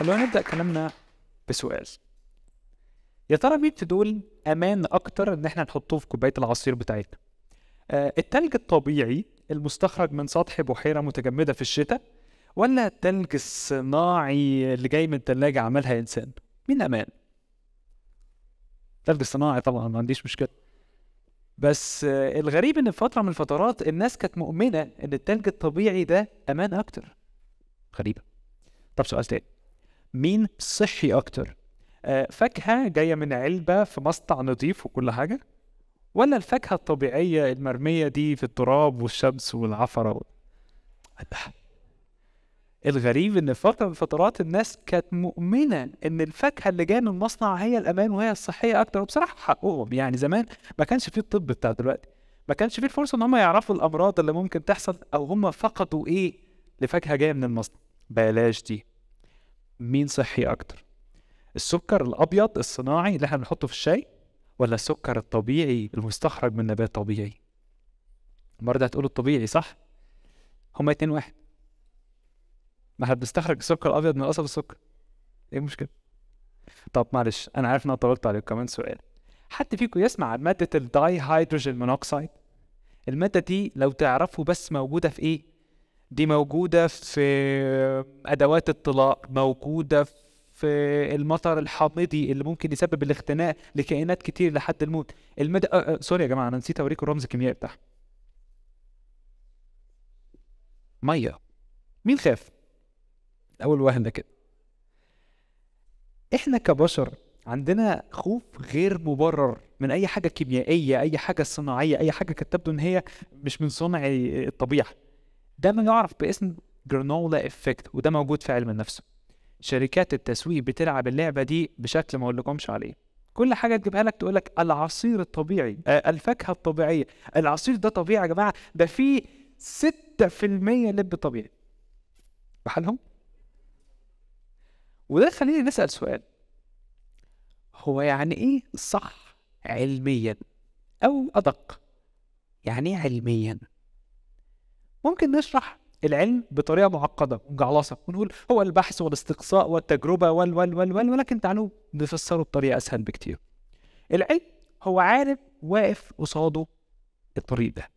خلونا نبدأ كلامنا بسؤال يا ترى مين في دول أمان أكتر إن إحنا نحطوه في كوباية العصير بتاعتنا؟ آه التلج الطبيعي المستخرج من سطح بحيرة متجمدة في الشتاء ولا التلج الصناعي اللي جاي من تلاجة عملها إنسان؟ مين أمان؟ التلج الصناعي طبعا ما عنديش مشكلة بس الغريب ان في فتره من الفترات الناس كانت مؤمنه ان التلج الطبيعي ده امان اكتر غريبه طب سؤال تاني مين صحي اكتر آه، فاكهه جايه من علبه في مصنع نظيف وكل حاجه ولا الفاكهه الطبيعيه المرميه دي في التراب والشمس والعفره أه، و... الغريب ان فتره من فترات الناس كانت مؤمنه ان الفاكهه اللي جايه من المصنع هي الامان وهي الصحيه اكتر وبصراحه حقهم يعني زمان ما كانش فيه الطب بتاع دلوقتي ما كانش فيه الفرصه ان هم يعرفوا الامراض اللي ممكن تحصل او هم فقدوا ايه لفاكهه جايه من المصنع بلاش دي مين صحي اكتر السكر الابيض الصناعي اللي احنا بنحطه في الشاي ولا السكر الطبيعي المستخرج من نبات طبيعي المره دي هتقول الطبيعي صح هما اتنين واحد ما احنا بنستخرج السكر الابيض من قصب السكر ايه المشكله طب معلش انا عارف ان انا طولت عليك كمان سؤال حد فيكم يسمع عن ماده الداي هيدروجين مونوكسيد الماده دي لو تعرفوا بس موجوده في ايه دي موجوده في ادوات الطلاء موجوده في المطر الحامضي اللي ممكن يسبب الاختناق لكائنات كتير لحد الموت المادة أه أه سوري يا جماعه انا نسيت اوريكم الرمز الكيميائي بتاعها ميه مين خاف اول ده كده احنا كبشر عندنا خوف غير مبرر من اي حاجه كيميائيه اي حاجه صناعيه اي حاجه كانت تبدو ان هي مش من صنع الطبيعه ده ما يعرف باسم جرانولا افكت وده موجود في علم النفس شركات التسويق بتلعب اللعبه دي بشكل ما اقولكمش عليه كل حاجه تجيبها لك تقول لك العصير الطبيعي آه، الفاكهه الطبيعيه العصير ده طبيعي يا جماعه ده فيه 6% لب طبيعي بحالهم وده يخليني نسأل سؤال هو يعني إيه صح علميا أو أدق يعني إيه علميا ممكن نشرح العلم بطريقة معقدة ومجعلصة ونقول هو البحث والاستقصاء والتجربة وال وال وال وال ولكن تعالوا نفسره بطريقة أسهل بكتير العلم هو عارف واقف قصاده الطريق ده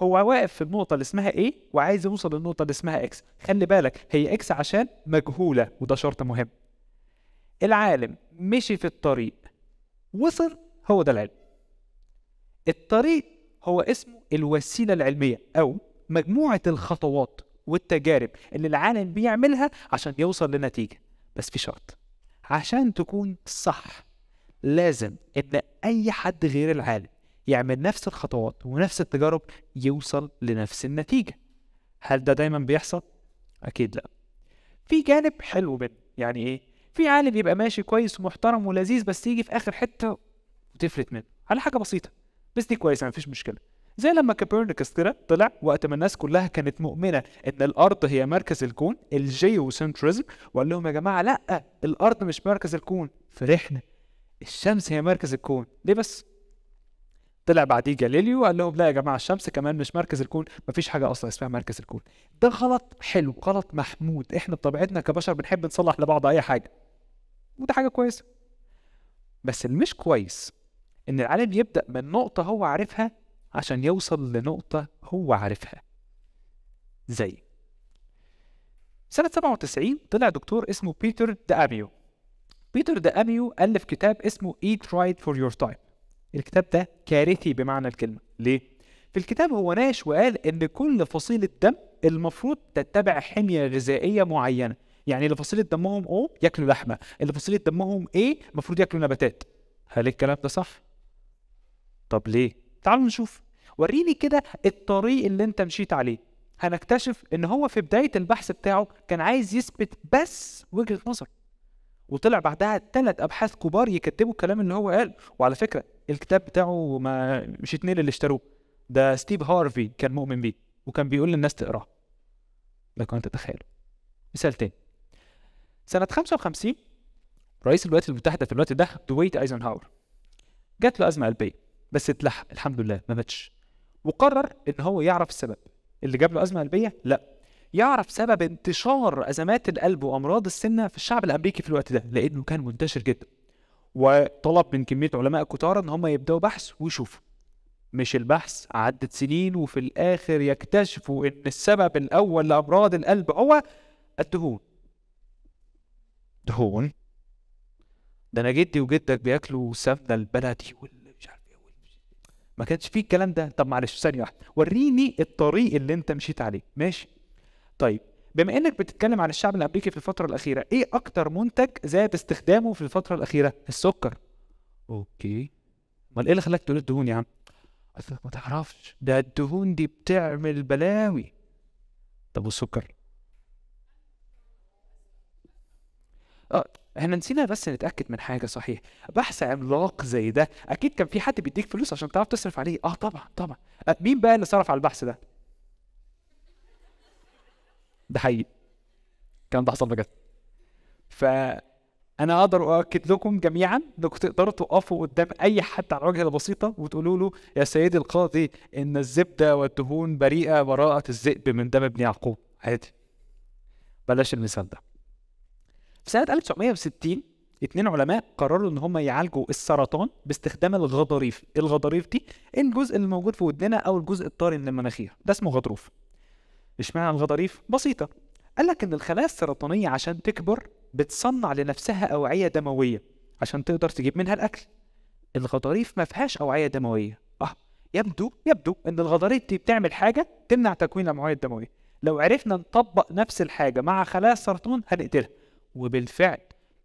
هو واقف في النقطه اللي اسمها A وعايز يوصل للنقطه اللي اسمها X خلي بالك هي X عشان مجهوله وده شرط مهم العالم مشي في الطريق وصل هو ده العلم الطريق هو اسمه الوسيله العلميه او مجموعه الخطوات والتجارب اللي العالم بيعملها عشان يوصل لنتيجه بس في شرط عشان تكون صح لازم ان اي حد غير العالم يعمل نفس الخطوات ونفس التجارب يوصل لنفس النتيجة هل ده دايما بيحصل؟ أكيد لأ في جانب حلو منه يعني إيه؟ في عالم يبقى ماشي كويس ومحترم ولذيذ بس يجي في آخر حتة وتفلت منه على حاجة بسيطة بس دي كويسة مفيش مشكلة زي لما كوبرنيكوس كده طلع وقت ما الناس كلها كانت مؤمنه ان الارض هي مركز الكون الجيوسنترزم وقال لهم يا جماعه لا الارض مش مركز الكون فرحنا الشمس هي مركز الكون ليه بس طلع بعديه جاليليو قال لهم لا يا جماعه الشمس كمان مش مركز الكون مفيش حاجه اصلا اسمها مركز الكون ده غلط حلو غلط محمود احنا بطبيعتنا كبشر بنحب نصلح لبعض اي حاجه وده حاجه كويسه بس المش كويس ان العالم يبدا من نقطه هو عارفها عشان يوصل لنقطه هو عارفها زي سنة 97 طلع دكتور اسمه بيتر دأميو بيتر دأميو ألف كتاب اسمه ايت رايت فور يور تايم الكتاب ده كارثي بمعنى الكلمه ليه في الكتاب هو ناش وقال ان كل فصيله دم المفروض تتبع حميه غذائيه معينه يعني اللي فصيله دمهم او إيه؟ ياكلوا لحمه اللي فصيله دمهم ايه المفروض ياكلوا نباتات هل الكلام ده صح طب ليه تعالوا نشوف وريني كده الطريق اللي انت مشيت عليه هنكتشف ان هو في بدايه البحث بتاعه كان عايز يثبت بس وجهه نظر وطلع بعدها ثلاث ابحاث كبار يكتبوا الكلام اللي هو قاله وعلى فكره الكتاب بتاعه ما مش اتنين اللي اشتروه ده ستيف هارفي كان مؤمن بيه وكان بيقول للناس تقراه لك ان تتخيل مثال تاني سنة 55 رئيس الولايات المتحدة في الوقت ده دويت ايزنهاور جات له أزمة قلبية بس اتلحق الحمد لله ما ماتش وقرر إن هو يعرف السبب اللي جاب له أزمة قلبية لا يعرف سبب انتشار أزمات القلب وأمراض السمنة في الشعب الأمريكي في الوقت ده لأنه كان منتشر جدا وطلب من كمية علماء كتارة إن هم يبدأوا بحث ويشوفوا مش البحث عدت سنين وفي الآخر يكتشفوا إن السبب الأول لأمراض القلب هو الدهون دهون ده أنا جدي وجدك بياكلوا سمنة البلدي والمش عارف إيه ما كانش فيه الكلام ده طب معلش ثانية واحدة وريني الطريق اللي أنت مشيت عليه ماشي طيب بما انك بتتكلم عن الشعب الامريكي في الفتره الاخيره ايه اكتر منتج زاد استخدامه في الفتره الاخيره السكر اوكي امال ايه اللي خلاك تقول الدهون يا عم قلت ما تعرفش ده الدهون دي بتعمل بلاوي طب والسكر اه احنا نسينا بس نتاكد من حاجه صحيح بحث عملاق زي ده اكيد كان في حد بيديك فلوس عشان تعرف تصرف عليه اه طبعا طبعا آه، مين بقى اللي صرف على البحث ده ده حقيقي الكلام ده حصل بجد فانا اقدر اؤكد لكم جميعا انكم تقدروا تقفوا قدام اي حد على الواجهه البسيطه وتقولوا له يا سيدي القاضي ان الزبده والدهون بريئه براءه الذئب من دم ابن يعقوب عادي بلاش المثال ده في سنه 1960 اتنين علماء قرروا ان هم يعالجوا السرطان باستخدام الغضاريف الغضاريف دي الجزء اللي موجود في ودننا او الجزء الطاري من المناخير ده اسمه غضروف اشمعنى الغضاريف؟ بسيطة قال لك إن الخلايا السرطانية عشان تكبر بتصنع لنفسها أوعية دموية عشان تقدر تجيب منها الأكل الغضاريف ما فيهاش أوعية دموية آه يبدو يبدو إن الغضاريف دي بتعمل حاجة تمنع تكوين الأوعية الدموية لو عرفنا نطبق نفس الحاجة مع خلايا السرطان هنقتلها وبالفعل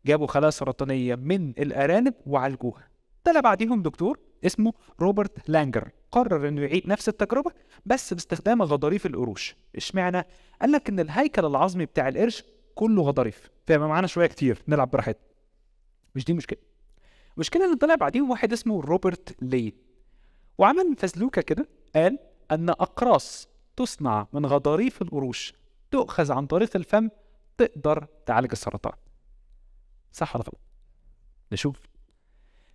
جابوا خلايا سرطانية من الأرانب وعالجوها طلع بعديهم دكتور اسمه روبرت لانجر قرر انه يعيد نفس التجربه بس باستخدام غضاريف القروش اشمعنى قال لك ان الهيكل العظمي بتاع القرش كله غضاريف فيبقى معانا شويه كتير نلعب براحتنا مش دي مشكله المشكله اللي طلع بعديهم واحد اسمه روبرت لي وعمل فزلوكه كده قال ان اقراص تصنع من غضاريف القروش تؤخذ عن طريق الفم تقدر تعالج السرطان صح ولا غلط نشوف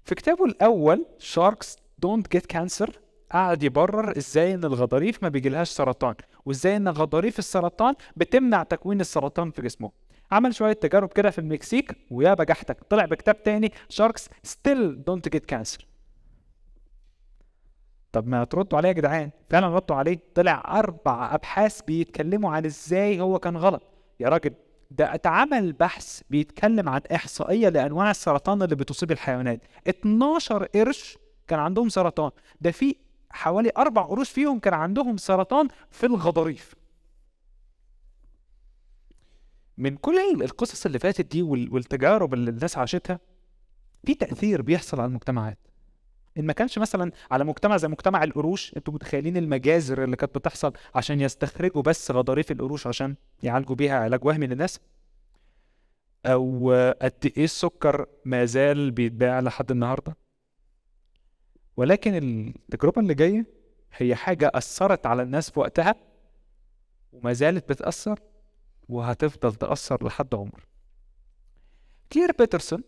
في كتابه الأول شاركس دونت جيت كانسر قعد يبرر ازاي ان الغضاريف ما بيجيلهاش سرطان وازاي ان غضاريف السرطان بتمنع تكوين السرطان في جسمه عمل شويه تجارب كده في المكسيك ويا بجحتك طلع بكتاب تاني شاركس ستيل دونت جيت كانسر طب ما تردوا عليه يا جدعان فعلا ردوا عليه طلع اربع ابحاث بيتكلموا عن ازاي هو كان غلط يا راجل ده اتعمل بحث بيتكلم عن احصائيه لانواع السرطان اللي بتصيب الحيوانات 12 قرش كان عندهم سرطان ده في حوالي اربع قروش فيهم كان عندهم سرطان في الغضاريف من كل القصص اللي فاتت دي والتجارب اللي الناس عاشتها في تاثير بيحصل على المجتمعات ان ما كانش مثلا على مجتمع زي مجتمع القروش انتوا متخيلين المجازر اللي كانت بتحصل عشان يستخرجوا بس غضاريف القروش عشان يعالجوا بيها علاج وهمي للناس او قد ايه السكر ما زال بيتباع لحد النهارده ولكن التجربه اللي جايه هي حاجه اثرت على الناس في وقتها وما زالت بتاثر وهتفضل تاثر لحد عمر كلير بيترسون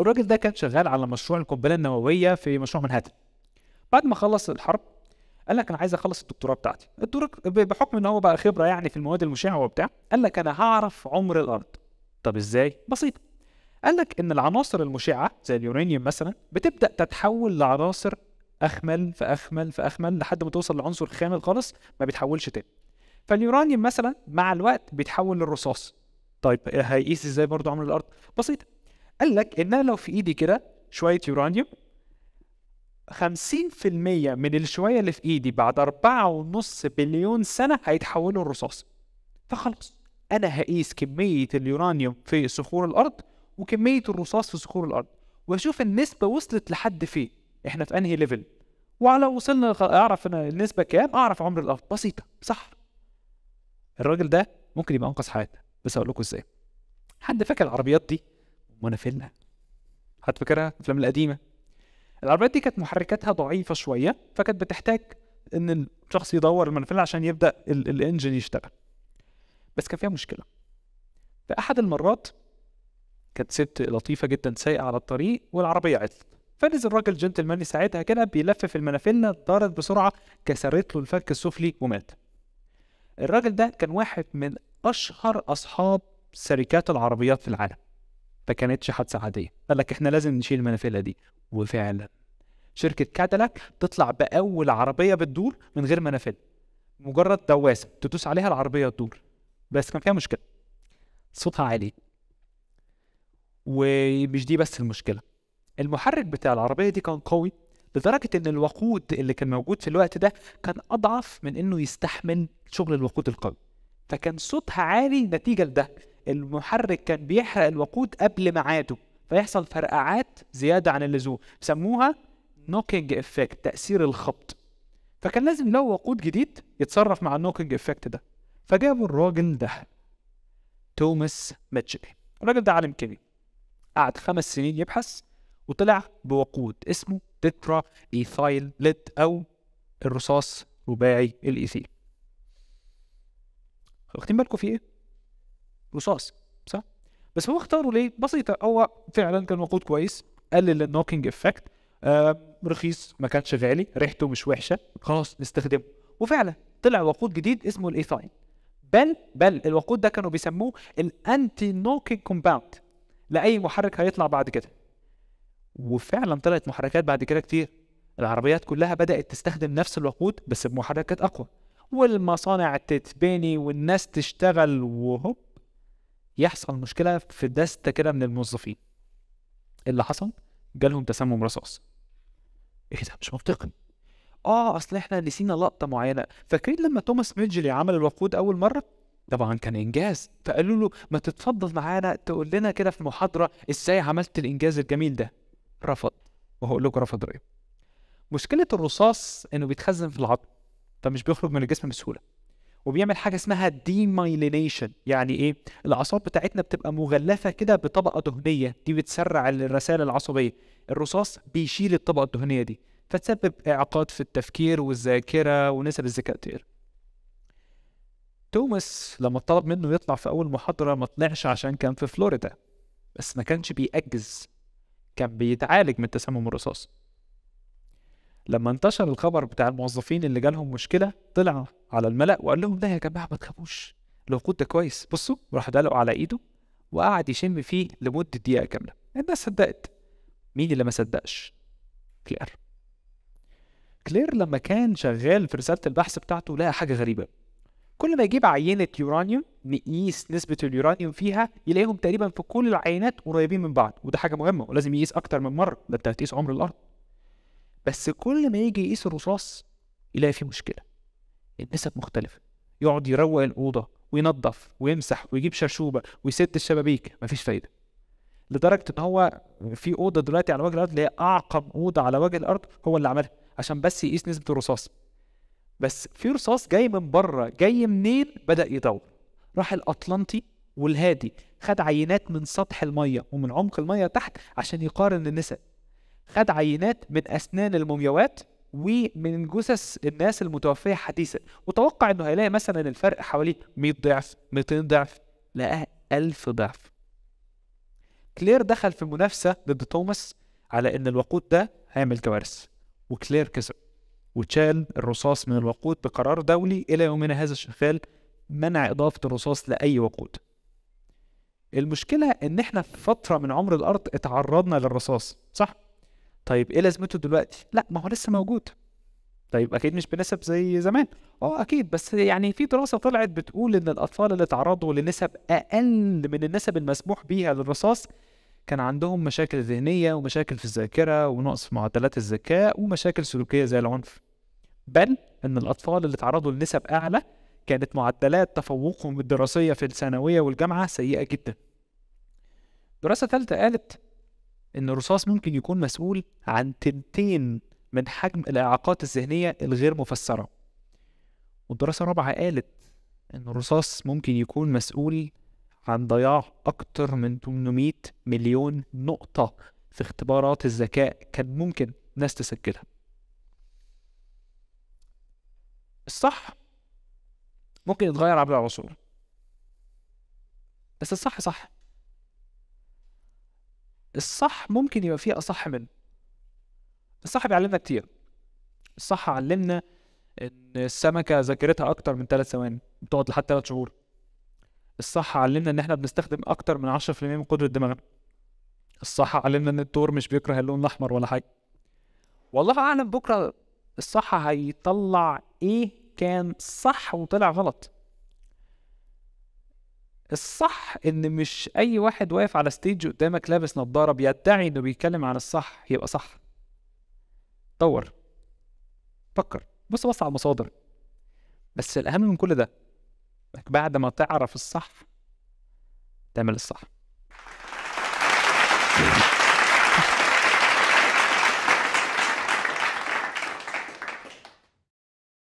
الراجل ده كان شغال على مشروع القنبله النوويه في مشروع منهاتن بعد ما خلص الحرب قال لك انا عايز اخلص الدكتوراه بتاعتي الدكتوراه بحكم ان هو بقى خبره يعني في المواد المشعه وبتاع قال لك انا هعرف عمر الارض طب ازاي بسيطه قال لك ان العناصر المشعه زي اليورانيوم مثلا بتبدا تتحول لعناصر اخمل فاخمل فاخمل لحد ما توصل لعنصر خامل خالص ما بيتحولش تاني فاليورانيوم مثلا مع الوقت بيتحول للرصاص طيب هيقيس ازاي برضه عمر الارض بسيطه قال لك ان انا لو في ايدي كده شويه يورانيوم 50% من الشويه اللي في ايدي بعد 4.5 بليون سنه هيتحولوا لرصاص فخلاص انا هقيس كميه اليورانيوم في صخور الارض وكميه الرصاص في صخور الارض واشوف النسبه وصلت لحد فين احنا في انهي ليفل وعلى وصلنا اعرف انا النسبه كام اعرف عمر الارض بسيطه صح الراجل ده ممكن يبقى انقذ حياتنا بس اقول لكم ازاي حد فاكر العربيات دي مونافيلا حد فاكرها الافلام القديمه العربيات دي كانت محركاتها ضعيفه شويه فكانت بتحتاج ان الشخص يدور المنفله عشان يبدا الانجن يشتغل بس كان فيها مشكله في احد المرات كانت ست لطيفه جدا سايقه على الطريق والعربيه عطلت فنزل راجل جنتلمان ساعتها كده بيلفف المنافلنا ضارت بسرعه كسرت له الفك السفلي ومات الراجل ده كان واحد من اشهر اصحاب شركات العربيات في العالم فكانتش حادثه عاديه قال لك احنا لازم نشيل المنافله دي وفعلا شركه كاديلاك تطلع باول عربيه بتدور من غير منافله مجرد دواسه تدوس عليها العربيه تدور بس كان فيها مشكله صوتها عالي ومش دي بس المشكله المحرك بتاع العربيه دي كان قوي لدرجه ان الوقود اللي كان موجود في الوقت ده كان اضعف من انه يستحمل شغل الوقود القوي فكان صوتها عالي نتيجه لده المحرك كان بيحرق الوقود قبل ميعاده فيحصل فرقعات زياده عن اللزوم بيسموها نوكينج افكت تاثير الخبط فكان لازم لو وقود جديد يتصرف مع النوكينج افكت ده فجابوا الراجل ده توماس ميتشلي الراجل ده عالم كيمياء قعد خمس سنين يبحث وطلع بوقود اسمه تترا ايثايل ليد او الرصاص رباعي الايثيل e واخدين بالكم في ايه رصاص صح بس هو اختاره ليه بسيطه هو فعلا كان وقود كويس قلل النوكينج افكت آه رخيص ما كانش غالي ريحته مش وحشه خلاص نستخدمه وفعلا طلع وقود جديد اسمه الايثاين بل بل الوقود ده كانوا بيسموه الانتي نوكينج كومباوند لاي محرك هيطلع بعد كده وفعلا طلعت محركات بعد كده كتير العربيات كلها بدات تستخدم نفس الوقود بس بمحركات اقوى والمصانع تتبني والناس تشتغل وهوب يحصل مشكله في دسته كده من الموظفين إيه اللي حصل جالهم تسمم رصاص ايه ده مش منطقي اه اصل احنا نسينا لقطه معينه فاكرين لما توماس ميدجلي عمل الوقود اول مره طبعا كان انجاز فقالوا له ما تتفضل معانا تقول لنا كده في محاضره ازاي عملت الانجاز الجميل ده رفض وهقول لكم رفض ايه مشكله الرصاص انه بيتخزن في العظم فمش بيخرج من الجسم بسهوله وبيعمل حاجه اسمها ديمايلينيشن يعني ايه الاعصاب بتاعتنا بتبقى مغلفه كده بطبقه دهنيه دي بتسرع الرسائل العصبيه الرصاص بيشيل الطبقه الدهنيه دي فتسبب اعاقات في التفكير والذاكره ونسب الذكاء تقل توماس لما طلب منه يطلع في اول محاضره ما طلعش عشان كان في فلوريدا بس ما كانش بيأجز كان بيتعالج من تسمم الرصاص لما انتشر الخبر بتاع الموظفين اللي جالهم مشكله طلع على الملا وقال لهم ده يا جماعه ما تخافوش الوقود ده كويس بصوا راح دلقوا على ايده وقعد يشم فيه لمده دقيقه كامله الناس صدقت مين اللي ما صدقش كلير كلير لما كان شغال في رساله البحث بتاعته لقى حاجه غريبه كل ما يجيب عينه يورانيوم نقيس نسبه اليورانيوم فيها يلاقيهم تقريبا في كل العينات قريبين من بعض وده حاجه مهمه ولازم يقيس اكتر من مره ده انت هتقيس عمر الارض بس كل ما يجي يقيس الرصاص يلاقي فيه مشكله النسب مختلفه يقعد يروق الاوضه وينظف ويمسح ويجيب شرشوبه ويسد الشبابيك مفيش فايده لدرجه ان هو في اوضه دلوقتي على وجه الارض اللي هي اعقم اوضه على وجه الارض هو اللي عملها عشان بس يقيس نسبه الرصاص بس في رصاص جاي من بره جاي منين بدا يدور راح الاطلنطي والهادي خد عينات من سطح الميه ومن عمق الميه تحت عشان يقارن النسب خد عينات من اسنان المومياوات ومن جثث الناس المتوفيه حديثا وتوقع انه هيلاقي مثلا الفرق حوالي 100 ضعف 200 ضعف لقاها 1000 ضعف كلير دخل في منافسه ضد توماس على ان الوقود ده هيعمل كوارث وكلير كسب وشال الرصاص من الوقود بقرار دولي الى يومنا هذا شغال منع اضافه الرصاص لاي وقود المشكله ان احنا في فتره من عمر الارض اتعرضنا للرصاص صح طيب ايه لازمته دلوقتي لا ما هو لسه موجود طيب اكيد مش بنسب زي زمان اه اكيد بس يعني في دراسه طلعت بتقول ان الاطفال اللي تعرضوا لنسب اقل من النسب المسموح بيها للرصاص كان عندهم مشاكل ذهنيه ومشاكل في الذاكره ونقص في معدلات الذكاء ومشاكل سلوكيه زي العنف بل ان الاطفال اللي تعرضوا لنسب اعلى كانت معدلات تفوقهم الدراسيه في الثانويه والجامعه سيئه جدا دراسه ثالثه قالت ان الرصاص ممكن يكون مسؤول عن تنتين من حجم الاعاقات الذهنيه الغير مفسره والدراسه الرابعه قالت ان الرصاص ممكن يكون مسؤول عن ضياع اكتر من 800 مليون نقطه في اختبارات الذكاء كان ممكن ناس تسجلها الصح ممكن يتغير عبر العصور بس الصح صح الصح ممكن يبقى فيه اصح منه الصح بيعلمنا كتير الصح علمنا ان السمكه ذاكرتها اكتر من ثلاث ثواني بتقعد لحد ثلاث شهور الصح علمنا ان احنا بنستخدم اكتر من 10% من قدره دماغنا الصح علمنا ان التور مش بيكره اللون الاحمر ولا حاجه والله اعلم بكره الصح هيطلع ايه كان صح وطلع غلط الصح ان مش اي واحد واقف على ستيج قدامك لابس نظاره بيدعي انه بيتكلم عن الصح يبقى صح دور فكر بص بص على المصادر بس الاهم من كل ده انك بعد ما تعرف الصح تعمل الصح